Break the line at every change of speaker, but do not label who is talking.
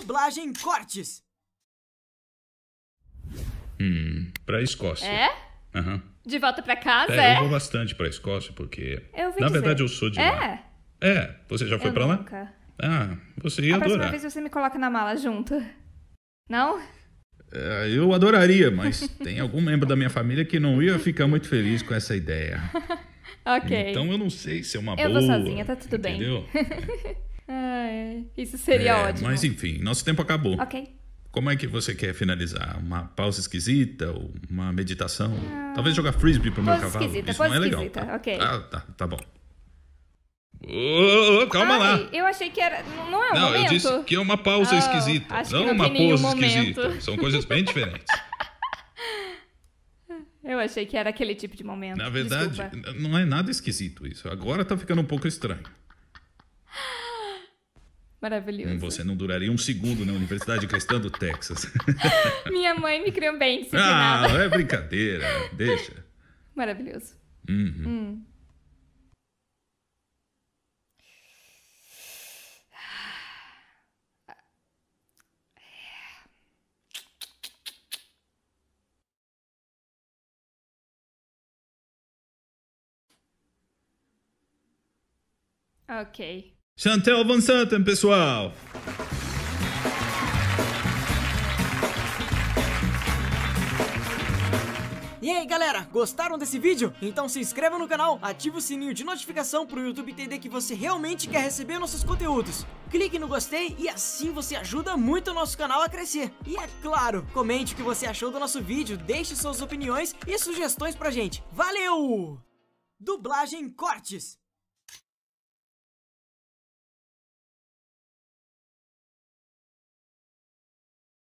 Dublagem Cortes.
Hum, pra Escócia. É? Aham.
De volta pra casa, é, é? Eu vou
bastante pra Escócia porque.
Eu vi Na dizer. verdade, eu sou de é? lá.
É? É. Você já foi eu pra nunca. lá? Ah, você ia A adorar. próxima vez
você me coloca na mala junto. Não?
É, eu adoraria, mas tem algum membro da minha família que não ia ficar muito feliz com essa ideia.
ok. Então eu
não sei se é uma eu boa. Eu vou sozinha,
tá tudo entendeu? bem. Entendeu? Isso seria é, ótimo. Mas
enfim, nosso tempo acabou. Ok. Como é que você quer finalizar? Uma pausa esquisita? Ou uma meditação? Ah, Talvez jogar frisbee pro meu cavalo. Esquisita, Isso não é legal. Tá? Ah, tá, tá bom. Oh, calma Ai, lá.
Eu achei que era. Não é um Não, momento. eu disse que é uma pausa oh, esquisita. Não, não uma pausa esquisita. São
coisas bem diferentes. Eu achei que era aquele tipo de momento. Na verdade, Desculpa. não é nada esquisito isso. Agora tá ficando um pouco estranho. Maravilhoso. Hum, você não duraria um segundo na Universidade Cristã do Texas.
Minha mãe me criou bem ah Ah,
é brincadeira. Deixa.
Maravilhoso. Uhum. Hum.
Ok.
Chantel Van Santen, pessoal! E aí galera, gostaram desse vídeo? Então se inscreva no canal, ative o sininho de notificação para o YouTube entender que você realmente quer receber nossos conteúdos. Clique no gostei e assim você ajuda muito o nosso canal a crescer. E é claro, comente o que você achou do nosso vídeo, deixe suas opiniões e sugestões pra gente. Valeu! Dublagem Cortes